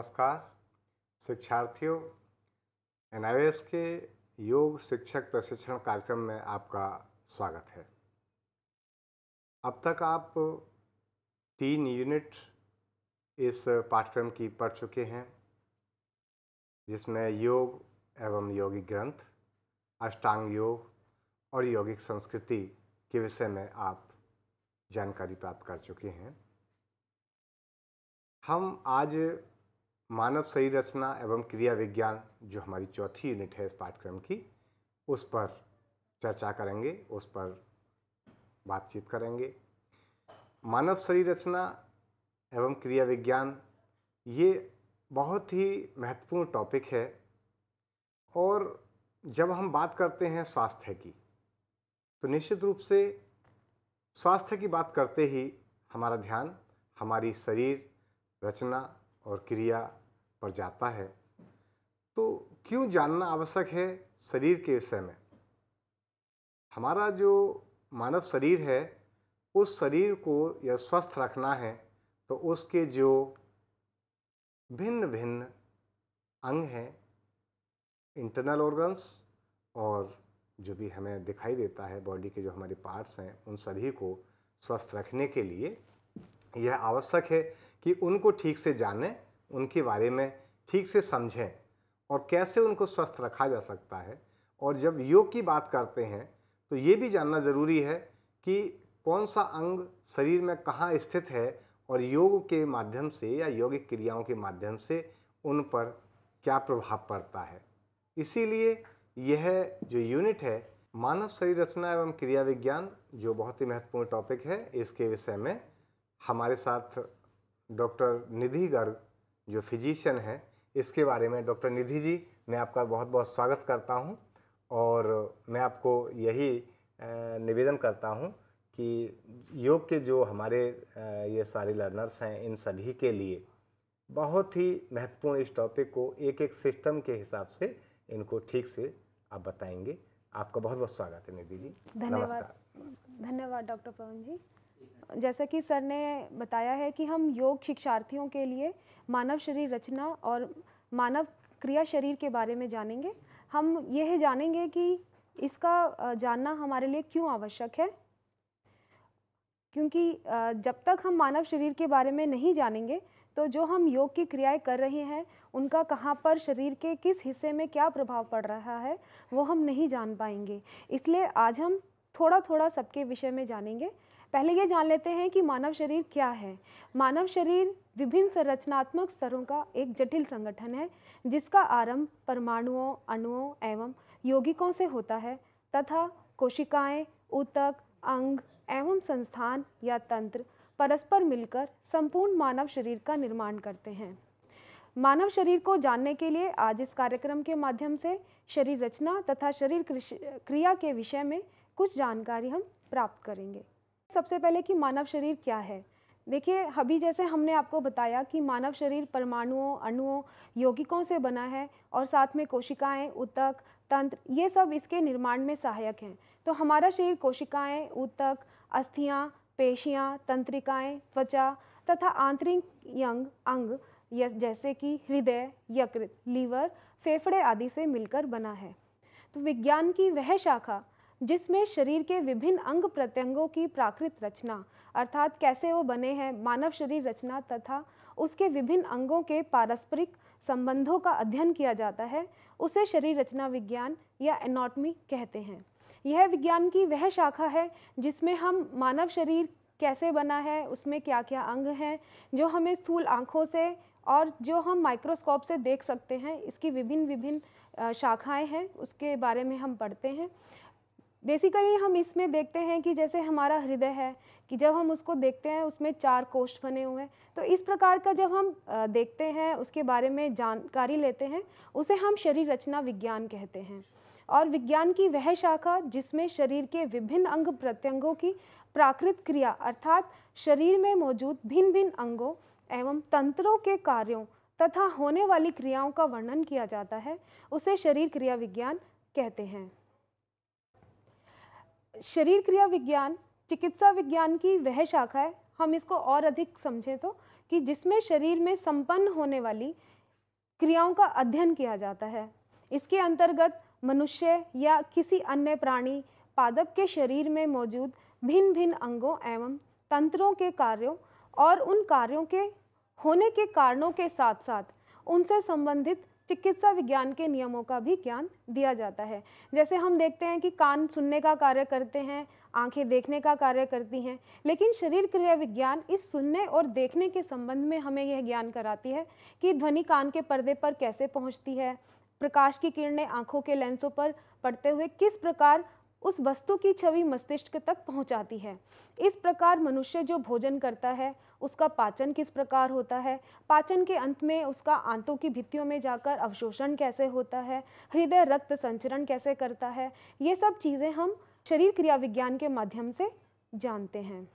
नमस्कार शिक्षार्थियों एन के योग शिक्षक प्रशिक्षण कार्यक्रम में आपका स्वागत है अब तक आप तीन यूनिट इस पाठ्यक्रम की पढ़ चुके हैं जिसमें योग एवं योगिक ग्रंथ अष्टांग योग और यौगिक संस्कृति के विषय में आप जानकारी प्राप्त कर चुके हैं हम आज मानव शरीर रचना एवं क्रिया विज्ञान जो हमारी चौथी यूनिट है इस पाठ्यक्रम की उस पर चर्चा करेंगे उस पर बातचीत करेंगे मानव शरीर रचना एवं क्रिया विज्ञान ये बहुत ही महत्वपूर्ण टॉपिक है और जब हम बात करते हैं स्वास्थ्य की तो निश्चित रूप से स्वास्थ्य की बात करते ही हमारा ध्यान हमारी शरीर रचना और क्रिया पर जाता है तो क्यों जानना आवश्यक है शरीर के विषय में हमारा जो मानव शरीर है उस शरीर को यह स्वस्थ रखना है तो उसके जो भिन्न भिन्न अंग हैं इंटरनल ऑर्गन्स और जो भी हमें दिखाई देता है बॉडी के जो हमारे पार्ट्स हैं उन सभी को स्वस्थ रखने के लिए यह आवश्यक है कि उनको ठीक से जानें उनके बारे में ठीक से समझें और कैसे उनको स्वस्थ रखा जा सकता है और जब योग की बात करते हैं तो ये भी जानना ज़रूरी है कि कौन सा अंग शरीर में कहाँ स्थित है और योग के माध्यम से या योगिक क्रियाओं के माध्यम से उन पर क्या प्रभाव पड़ता है इसीलिए यह जो यूनिट है मानव शरीर रचना एवं क्रिया विज्ञान जो बहुत ही महत्वपूर्ण टॉपिक है इसके विषय में हमारे साथ डॉक्टर निधि गर्ग जो फिजिशियन है इसके बारे में डॉक्टर निधि जी मैं आपका बहुत बहुत स्वागत करता हूँ और मैं आपको यही निवेदन करता हूँ कि योग के जो हमारे ये सारे लर्नर्स हैं इन सभी के लिए बहुत ही महत्वपूर्ण इस टॉपिक को एक एक सिस्टम के हिसाब से इनको ठीक से आप बताएंगे आपका बहुत बहुत स्वागत है निधि जी धन्यवाद धन्यवाद डॉक्टर पवन जी जैसा कि सर ने बताया है कि हम योग शिक्षार्थियों के लिए मानव शरीर रचना और मानव क्रिया शरीर के बारे में जानेंगे हम यह जानेंगे कि इसका जानना हमारे लिए क्यों आवश्यक है क्योंकि जब तक हम मानव शरीर के बारे में नहीं जानेंगे तो जो हम योग की क्रियाएं कर रहे हैं उनका कहाँ पर शरीर के किस हिस्से में क्या प्रभाव पड़ रहा है वो हम नहीं जान पाएंगे इसलिए आज हम थोड़ा थोड़ा सबके विषय में जानेंगे पहले ये जान लेते हैं कि मानव शरीर क्या है मानव शरीर विभिन्न संरचनात्मक स्तरों का एक जटिल संगठन है जिसका आरंभ परमाणुओं अणुओं एवं यौगिकों से होता है तथा कोशिकाएं, ऊतक अंग एवं संस्थान या तंत्र परस्पर मिलकर संपूर्ण मानव शरीर का निर्माण करते हैं मानव शरीर को जानने के लिए आज इस कार्यक्रम के माध्यम से शरीर रचना तथा शरीर क्रिया के विषय में कुछ जानकारी हम प्राप्त करेंगे सबसे पहले कि मानव शरीर क्या है देखिए अभी जैसे हमने आपको बताया कि मानव शरीर परमाणुओं अणुओं यौगिकों से बना है और साथ में कोशिकाएं ऊतक तंत्र ये सब इसके निर्माण में सहायक हैं तो हमारा शरीर कोशिकाएं ऊतक अस्थियां पेशियां तंत्रिकाएं त्वचा तथा आंतरिक यंग अंग जैसे कि हृदय यकृत लीवर फेफड़े आदि से मिलकर बना है तो विज्ञान की वह शाखा जिसमें शरीर के विभिन्न अंग प्रत्यंगों की प्राकृत रचना अर्थात कैसे वो बने हैं मानव शरीर रचना तथा उसके विभिन्न अंगों के पारस्परिक संबंधों का अध्ययन किया जाता है उसे शरीर रचना विज्ञान या एनाटमी कहते हैं यह विज्ञान की वह शाखा है जिसमें हम मानव शरीर कैसे बना है उसमें क्या क्या अंग हैं जो हमें स्थूल आँखों से और जो हम माइक्रोस्कोप से देख सकते हैं इसकी विभिन्न विभिन्न शाखाएं हैं उसके बारे में हम पढ़ते हैं बेसिकली हम इसमें देखते हैं कि जैसे हमारा हृदय है कि जब हम उसको देखते हैं उसमें चार कोष्ठ बने हुए हैं तो इस प्रकार का जब हम देखते हैं उसके बारे में जानकारी लेते हैं उसे हम शरीर रचना विज्ञान कहते हैं और विज्ञान की वह शाखा जिसमें शरीर के विभिन्न अंग प्रत्यंगों की प्राकृत क्रिया अर्थात शरीर में मौजूद भिन्न भिन्न अंगों एवं तंत्रों के कार्यों तथा होने वाली क्रियाओं का वर्णन किया जाता है उसे शरीर क्रिया विज्ञान कहते हैं शरीर क्रिया विज्ञान चिकित्सा विज्ञान की वह शाखा है हम इसको और अधिक समझें तो कि जिसमें शरीर में संपन्न होने वाली क्रियाओं का अध्ययन किया जाता है इसके अंतर्गत मनुष्य या किसी अन्य प्राणी पादप के शरीर में मौजूद भिन्न भिन्न अंगों एवं तंत्रों के कार्यों और उन कार्यों के होने के कारणों के साथ साथ उनसे संबंधित चिकित्सा विज्ञान के नियमों का भी ज्ञान दिया जाता है जैसे हम देखते हैं कि कान सुनने का कार्य करते हैं आंखें देखने का कार्य करती हैं लेकिन शरीर क्रिया विज्ञान इस सुनने और देखने के संबंध में हमें यह ज्ञान कराती है कि ध्वनि कान के पर्दे पर कैसे पहुँचती है प्रकाश की किरणें आंखों के लेंसों पर पड़ते हुए किस प्रकार उस वस्तु की छवि मस्तिष्क तक पहुंचाती है इस प्रकार मनुष्य जो भोजन करता है उसका पाचन किस प्रकार होता है पाचन के अंत में उसका आंतों की भित्तियों में जाकर अवशोषण कैसे होता है हृदय रक्त संचरण कैसे करता है ये सब चीज़ें हम शरीर क्रिया विज्ञान के माध्यम से जानते हैं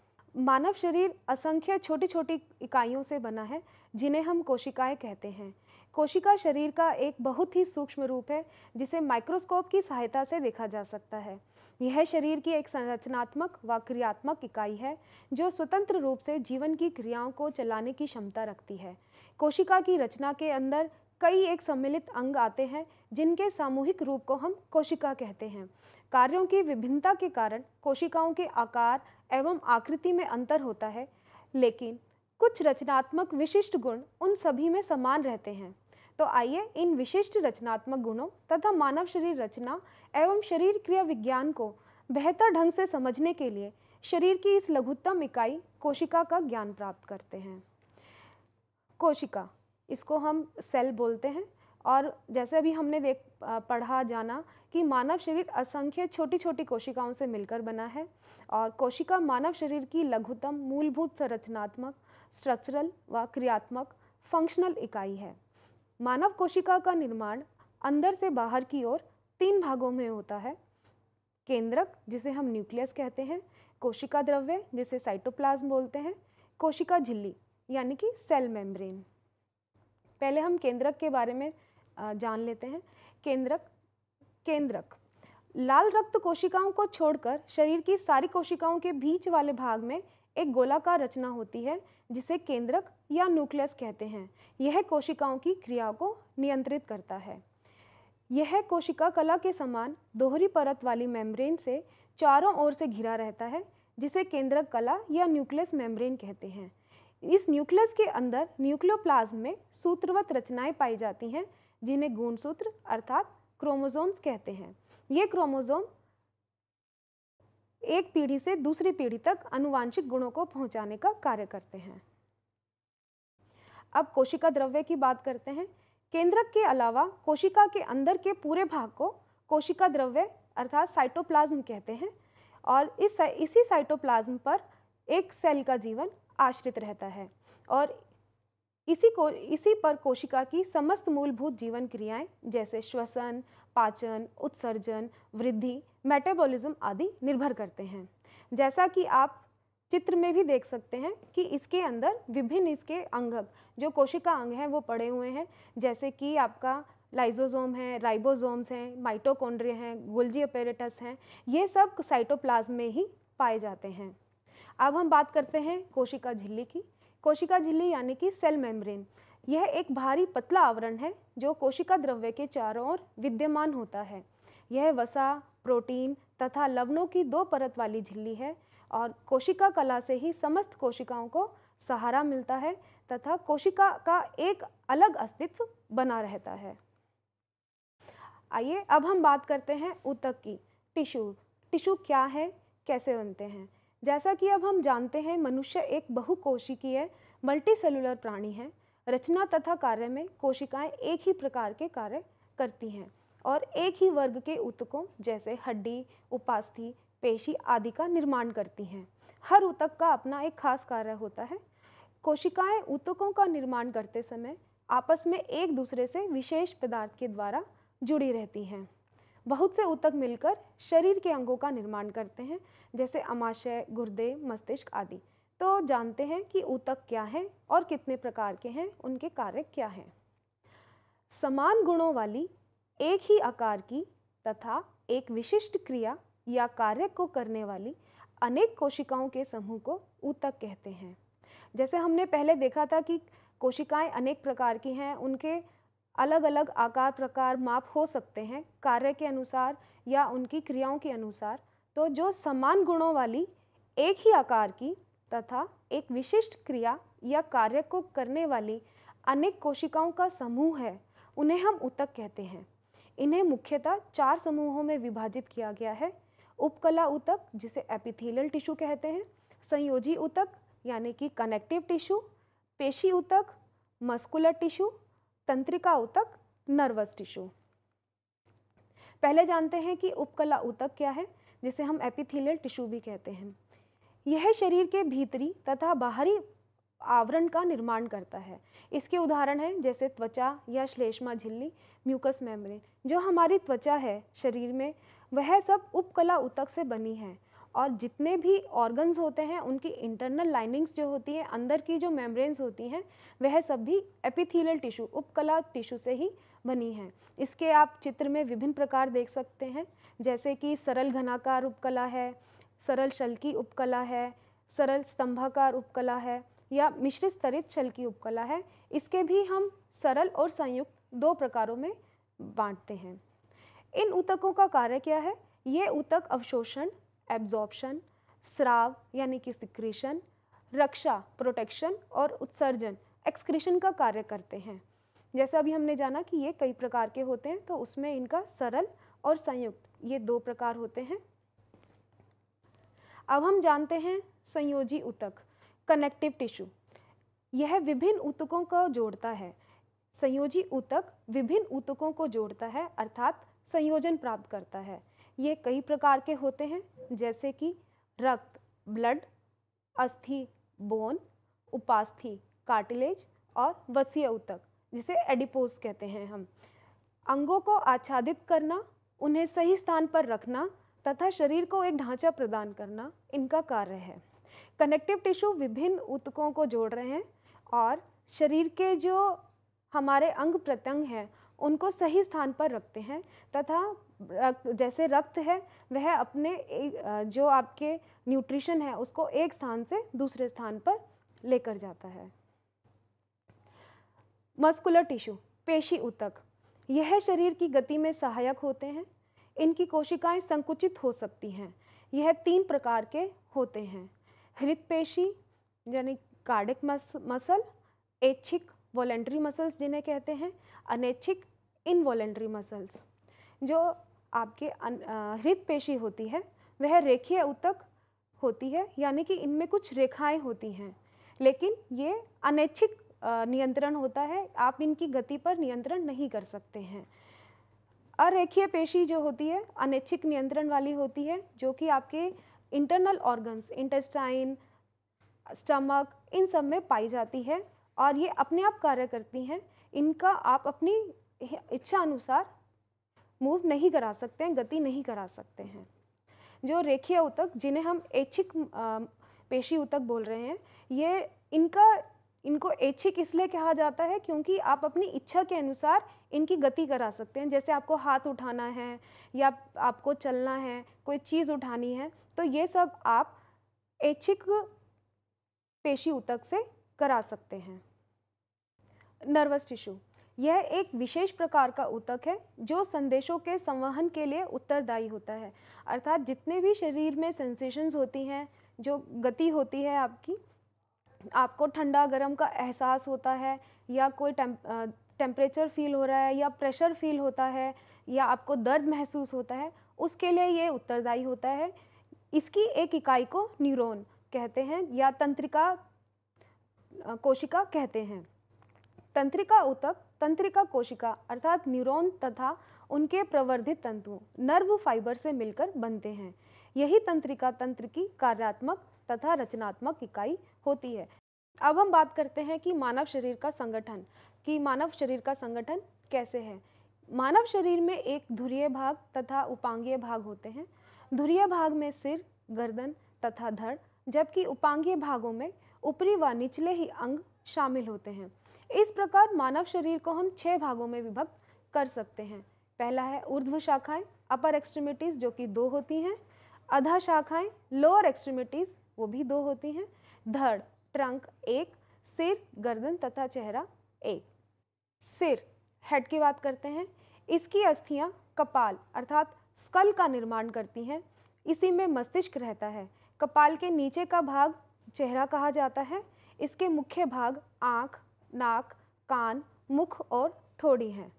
मानव शरीर असंख्य छोटी छोटी इकाइयों से बना है जिन्हें हम कोशिकाएं कहते हैं कोशिका शरीर का एक बहुत ही सूक्ष्म रूप है जिसे माइक्रोस्कोप की सहायता से देखा जा सकता है यह शरीर की एक संरचनात्मक व क्रियात्मक इकाई है जो स्वतंत्र रूप से जीवन की क्रियाओं को चलाने की क्षमता रखती है कोशिका की रचना के अंदर कई एक सम्मिलित अंग आते हैं जिनके सामूहिक रूप को हम कोशिका कहते हैं कार्यों की विभिन्नता के कारण कोशिकाओं के आकार एवं आकृति में अंतर होता है लेकिन कुछ रचनात्मक विशिष्ट गुण उन सभी में समान रहते हैं तो आइए इन विशिष्ट रचनात्मक गुणों तथा मानव शरीर रचना एवं शरीर क्रिया विज्ञान को बेहतर ढंग से समझने के लिए शरीर की इस लघुत्तम इकाई कोशिका का ज्ञान प्राप्त करते हैं कोशिका इसको हम सेल बोलते हैं और जैसे अभी हमने देख पढ़ा जाना कि मानव शरीर असंख्य छोटी छोटी कोशिकाओं से मिलकर बना है और कोशिका मानव शरीर की लघुतम मूलभूत संरचनात्मक स्ट्रक्चरल व क्रियात्मक फंक्शनल इकाई है मानव कोशिका का निर्माण अंदर से बाहर की ओर तीन भागों में होता है केंद्रक जिसे हम न्यूक्लियस कहते हैं कोशिका द्रव्य जिसे साइटोप्लाज्म बोलते हैं कोशिका झिल्ली यानी कि सेल मेम्ब्रेन पहले हम केंद्रक के बारे में जान लेते हैं केंद्रक केंद्रक लाल रक्त कोशिकाओं को छोड़कर शरीर की सारी कोशिकाओं के बीच वाले भाग में एक गोलाकार रचना होती है जिसे केंद्रक या न्यूक्लियस कहते हैं यह कोशिकाओं की क्रिया को नियंत्रित करता है यह कोशिका कला के समान दोहरी परत वाली मेम्ब्रेन से चारों ओर से घिरा रहता है जिसे केंद्रक कला या न्यूक्लियस मेम्ब्रेन कहते हैं इस न्यूक्लियस के अंदर न्यूक्लियोप्लाज्म में सूत्रवत रचनाएं पाई जाती हैं जिन्हें गुणसूत्र अर्थात क्रोमोसोम्स कहते हैं ये क्रोमोसोम एक पीढ़ी से दूसरी पीढ़ी तक अनुवांशिक गुणों को पहुंचाने का कार्य करते हैं अब कोशिका द्रव्य की बात करते हैं केंद्रक के अलावा कोशिका के अंदर के पूरे भाग को कोशिका द्रव्य अर्थात साइटोप्लाज्म कहते हैं और इस इसी साइटोप्लाज्म पर एक सेल का जीवन आश्रित रहता है और इसी को इसी पर कोशिका की समस्त मूलभूत जीवन क्रियाएं जैसे श्वसन पाचन उत्सर्जन वृद्धि मेटाबॉलिज्म आदि निर्भर करते हैं जैसा कि आप चित्र में भी देख सकते हैं कि इसके अंदर विभिन्न इसके अंगक जो कोशिका अंग हैं वो पड़े हुए हैं जैसे कि आपका लाइजोजोम है राइबोजोम्स हैं माइटोकॉन्ड्रिया हैं गोल्जी अपेरेटस हैं ये सब साइटोप्लाज्म में ही पाए जाते हैं अब हम बात करते हैं कोशिका झिल्ली की कोशिका झिल्ली यानी कि सेल मेम्ब्रेन यह एक भारी पतला आवरण है जो कोशिका द्रव्य के चारों ओर विद्यमान होता है यह वसा प्रोटीन तथा लवणों की दो परत वाली झिल्ली है और कोशिका कला से ही समस्त कोशिकाओं को सहारा मिलता है तथा कोशिका का एक अलग अस्तित्व बना रहता है आइए अब हम बात करते हैं ऊतक की टिशू टिश्यू क्या है कैसे बनते हैं जैसा कि अब हम जानते हैं मनुष्य एक बहुकोशिकीय सेलुलर प्राणी है रचना तथा कार्य में कोशिकाएं एक ही प्रकार के कार्य करती हैं और एक ही वर्ग के ऊतकों जैसे हड्डी उपास्थि पेशी आदि का निर्माण करती हैं हर ऊतक का अपना एक खास कार्य होता है कोशिकाएं ऊतकों का निर्माण करते समय आपस में एक दूसरे से विशेष पदार्थ के द्वारा जुड़ी रहती हैं बहुत से ऊतक मिलकर शरीर के अंगों का निर्माण करते हैं जैसे अमाशय गुर्दे मस्तिष्क आदि तो जानते हैं कि ऊतक क्या है और कितने प्रकार के हैं उनके कार्य क्या हैं समान गुणों वाली एक ही आकार की तथा एक विशिष्ट क्रिया या कार्य को करने वाली अनेक कोशिकाओं के समूह को ऊतक कहते हैं जैसे हमने पहले देखा था कि कोशिकाएं अनेक प्रकार की हैं उनके अलग अलग आकार प्रकार माप हो सकते हैं कार्य के अनुसार या उनकी क्रियाओं के अनुसार तो जो समान गुणों वाली एक ही आकार की तथा एक विशिष्ट क्रिया या कार्य को करने वाली अनेक कोशिकाओं का समूह है उन्हें हम उतक कहते हैं इन्हें मुख्यतः चार समूहों में विभाजित किया गया है उपकला ऊतक जिसे एपिथेलियल टिश्यू कहते हैं संयोजी ऊतक यानी कि कनेक्टिव टिश्यू पेशी ऊतक मस्कुलर टिश्यू तंत्रिका ऊतक नर्वस टिश्यू पहले जानते हैं कि उपकला ऊतक क्या है जिसे हम एपिथेलियल टिश्यू भी कहते हैं यह शरीर के भीतरी तथा बाहरी आवरण का निर्माण करता है इसके उदाहरण हैं जैसे त्वचा या श्लेष्मा झिल्ली म्यूकस मेम्ब्रेन जो हमारी त्वचा है शरीर में वह सब उपकला उतक से बनी है और जितने भी ऑर्गन्स होते हैं उनकी इंटरनल लाइनिंग्स जो होती हैं अंदर की जो मेम्ब्रेन्स होती हैं वह सब भी एपिथीलियल टिश्यू उपकला टिश्यू से ही बनी हैं इसके आप चित्र में विभिन्न प्रकार देख सकते हैं जैसे कि सरल घनाकार उपकला है सरल शल्की उपकला है सरल स्तंभाकार उपकला है या मिश्रित स्तरित छल की उपकला है इसके भी हम सरल और संयुक्त दो प्रकारों में बांटते हैं इन ऊतकों का कार्य क्या है ये ऊतक अवशोषण एब्जॉर्प्शन स्राव यानी कि सिक्रेशन रक्षा प्रोटेक्शन और उत्सर्जन एक्सक्रेशन का कार्य करते हैं जैसे अभी हमने जाना कि ये कई प्रकार के होते हैं तो उसमें इनका सरल और संयुक्त ये दो प्रकार होते हैं अब हम जानते हैं संयोजी ऊतक कनेक्टिव टिश्यू यह विभिन्न ऊतकों को जोड़ता है संयोजी ऊतक विभिन्न ऊतकों को जोड़ता है अर्थात संयोजन प्राप्त करता है ये कई प्रकार के होते हैं जैसे कि रक्त ब्लड अस्थि बोन उपास्थि कार्टिलेज और वसीय ऊतक जिसे एडिपोज कहते हैं हम अंगों को आच्छादित करना उन्हें सही स्थान पर रखना तथा शरीर को एक ढांचा प्रदान करना इनका कार्य है कनेक्टिव टिश्यू विभिन्न ऊतकों को जोड़ रहे हैं और शरीर के जो हमारे अंग प्रत्यंग हैं उनको सही स्थान पर रखते हैं तथा जैसे रक्त है वह अपने जो आपके न्यूट्रिशन है उसको एक स्थान से दूसरे स्थान पर लेकर जाता है मस्कुलर टिश्यू पेशी ऊतक यह शरीर की गति में सहायक होते हैं इनकी कोशिकाएं संकुचित हो सकती हैं यह तीन प्रकार के होते हैं हृत पेशी यानी कार्डिक मस, मसल ऐच्छिक वॉलेंट्री मसल्स जिन्हें कहते हैं अनैच्छिक इनवॉलेंट्री मसल्स जो आपके हृत पेशी होती है वह रेखीय उतक होती है यानी कि इनमें कुछ रेखाएं होती हैं लेकिन ये अनैच्छिक नियंत्रण होता है आप इनकी गति पर नियंत्रण नहीं कर सकते हैं अरेखीय पेशी जो होती है अनैच्छिक नियंत्रण वाली होती है जो कि आपके इंटरनल ऑर्गन्स इंटेस्टाइन स्टमक इन सब में पाई जाती है और ये अपने आप कार्य करती हैं इनका आप अपनी इच्छा अनुसार मूव नहीं करा सकते हैं गति नहीं करा सकते हैं जो रेखीय उतक जिन्हें हम ऐच्छिक पेशी उतक बोल रहे हैं ये इनका इनको ऐच्छिक इसलिए कहा जाता है क्योंकि आप अपनी इच्छा के अनुसार इनकी गति करा सकते हैं जैसे आपको हाथ उठाना है या आपको चलना है कोई चीज़ उठानी है तो ये सब आप ऐच्छिक पेशी उतक से करा सकते हैं नर्वस टिश्यू यह एक विशेष प्रकार का उतक है जो संदेशों के संवहन के लिए उत्तरदायी होता है अर्थात जितने भी शरीर में सेंसेशंस होती हैं जो गति होती है आपकी आपको ठंडा गर्म का एहसास होता है या कोई टेम्परेचर फील हो रहा है या प्रेशर फील होता है या आपको दर्द महसूस होता है उसके लिए ये उत्तरदायी होता है इसकी एक इकाई को न्यूरॉन कहते हैं या तंत्रिका कोशिका कहते हैं तंत्रिका ऊतक तंत्रिका कोशिका अर्थात न्यूरॉन तथा उनके प्रवर्धित तंतु नर्व फाइबर से मिलकर बनते हैं यही तंत्रिका तंत्र की कार्यात्मक तथा रचनात्मक इकाई होती है अब हम बात करते हैं कि मानव शरीर का संगठन कि मानव शरीर का संगठन कैसे है मानव शरीर में एक धुरीय भाग तथा उपांगीय भाग होते हैं धुरीय भाग में सिर गर्दन तथा धड़ जबकि उपांगीय भागों में ऊपरी व निचले ही अंग शामिल होते हैं इस प्रकार मानव शरीर को हम छः भागों में विभक्त कर सकते हैं पहला है ऊर्ध्व शाखाएं अपर एक्सट्रीमिटीज़ जो कि दो होती हैं अधा शाखाएं लोअर एक्सट्रीमिटीज़ वो भी दो होती हैं धड़ ट्रंक एक सिर गर्दन तथा चेहरा एक सिर हेड की बात करते हैं इसकी अस्थियां कपाल अर्थात स्कल का निर्माण करती हैं इसी में मस्तिष्क रहता है कपाल के नीचे का भाग चेहरा कहा जाता है इसके मुख्य भाग आँख नाक कान मुख और ठोड़ी हैं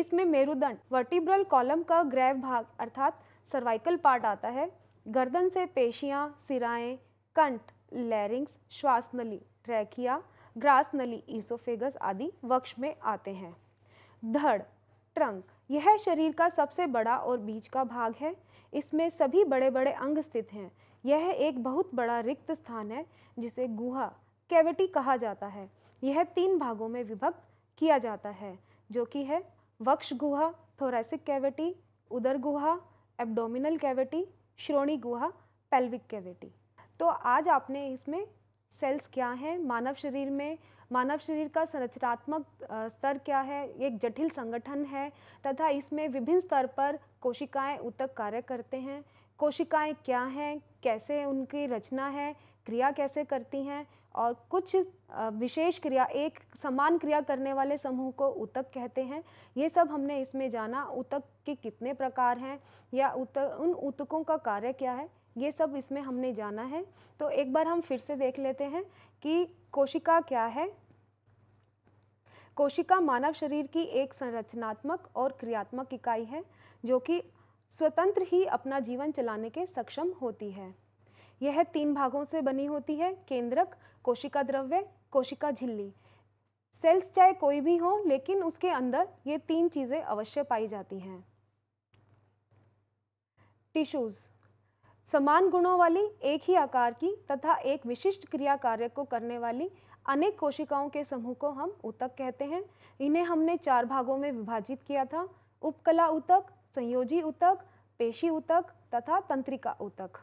इसमें मेरुदंड वर्टिब्रल कॉलम का ग्रैव भाग अर्थात सर्वाइकल पार्ट आता है गर्दन से पेशियाँ सिराएं कंठ लैरिंग्स श्वास नली ट्रैकिया ग्रास नली ईसोफेगस आदि वक्ष में आते हैं धड़ ट्रंक यह शरीर का सबसे बड़ा और बीच का भाग है इसमें सभी बड़े बड़े अंग स्थित हैं यह एक बहुत बड़ा रिक्त स्थान है जिसे गुहा कैविटी कहा जाता है यह तीन भागों में विभक्त किया जाता है जो कि है वक्ष गुहा थोरेसिक कैविटी उदर गुहा एब्डोमिनल कैविटी श्रोणी गुहा पेल्विक कैविटी तो आज आपने इसमें सेल्स क्या हैं मानव शरीर में मानव शरीर का संरचनात्मक स्तर क्या है एक जटिल संगठन है तथा इसमें विभिन्न स्तर पर कोशिकाएं उत्तक कार्य करते हैं कोशिकाएं क्या हैं कैसे उनकी रचना है क्रिया कैसे करती हैं और कुछ विशेष क्रिया एक समान क्रिया करने वाले समूह को उतक कहते हैं ये सब हमने इसमें जाना उतक के कितने प्रकार हैं या उत उन ऊतकों का कार्य क्या है ये सब इसमें हमने जाना है तो एक बार हम फिर से देख लेते हैं कि कोशिका क्या है कोशिका मानव शरीर की एक संरचनात्मक और क्रियात्मक इकाई है जो कि स्वतंत्र ही अपना जीवन चलाने के सक्षम होती है यह तीन भागों से बनी होती है केंद्रक कोशिका द्रव्य कोशिका झिल्ली सेल्स चाहे कोई भी हो लेकिन उसके अंदर ये तीन चीज़ें अवश्य पाई जाती हैं टिश्यूज़ समान गुणों वाली एक ही आकार की तथा एक विशिष्ट क्रिया कार्य को करने वाली अनेक कोशिकाओं के समूह को हम ऊतक कहते हैं इन्हें हमने चार भागों में विभाजित किया था उपकला ऊतक संयोजी ऊतक पेशी ऊतक तथा तंत्रिका ऊतक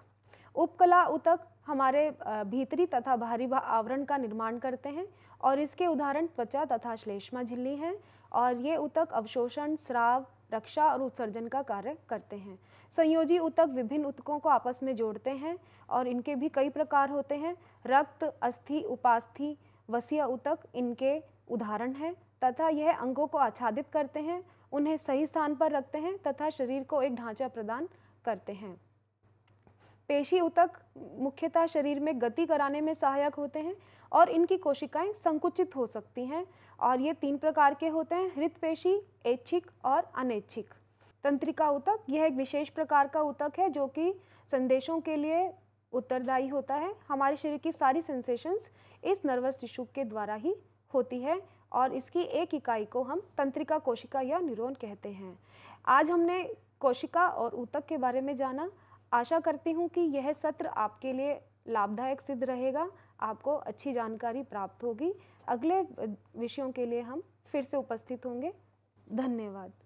उपकला ऊतक हमारे भीतरी तथा बाहरी आवरण का निर्माण करते हैं और इसके उदाहरण त्वचा तथा श्लेष्मा झिल्ली हैं और ये ऊतक अवशोषण श्राव रक्षा और उत्सर्जन का कार्य करते हैं संयोजी उतक विभिन्न उतकों को आपस में जोड़ते हैं और इनके भी कई प्रकार होते हैं रक्त अस्थि उपास्थि वसीय उतक इनके उदाहरण हैं तथा यह अंगों को आच्छादित करते हैं उन्हें सही स्थान पर रखते हैं तथा शरीर को एक ढांचा प्रदान करते हैं पेशी उतक मुख्यतः शरीर में गति कराने में सहायक होते हैं और इनकी कोशिकाएं संकुचित हो सकती हैं और ये तीन प्रकार के होते हैं हृतपेशी ऐच्छिक और अनैच्छिक तंत्रिका उतक यह एक विशेष प्रकार का उतक है जो कि संदेशों के लिए उत्तरदायी होता है हमारे शरीर की सारी सेंसेशंस इस नर्वस टिश्यू के द्वारा ही होती है और इसकी एक इकाई को हम तंत्रिका कोशिका या न्यूरॉन कहते हैं आज हमने कोशिका और ऊतक के बारे में जाना आशा करती हूँ कि यह सत्र आपके लिए लाभदायक सिद्ध रहेगा आपको अच्छी जानकारी प्राप्त होगी अगले विषयों के लिए हम फिर से उपस्थित होंगे धन्यवाद